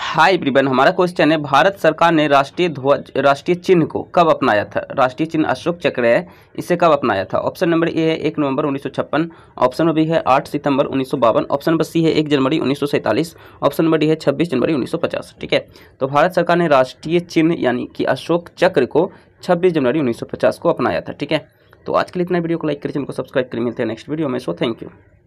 हाय ब्रिबन हमारा क्वेश्चन है भारत सरकार ने राष्ट्रीय ध्वज राष्ट्रीय चिन्ह को कब अपनाया था राष्ट्रीय चिन्ह अशोक चक्र है इसे कब अपनाया था ऑप्शन नंबर ए है एक नवंबर उन्नीस ऑप्शन नंबर बी है आठ सितंबर उन्नीस ऑप्शन नंबर सी है एक जनवरी उन्नीस ऑप्शन नंबर डी है छब्बीस जनवरी उन्नीस ठीक है तो भारत सरकार ने राष्ट्रीय चिन्ह यानी कि अशोक चक्र को छब्बीस जनवरी उन्नीस को अपनाया था ठीक है तो आज के लिए इतना वीडियो को लाइक करिए चैनल को सब्सक्राइब करिए मिलते हैं नेक्स्ट वीडियो में सो थैंक यू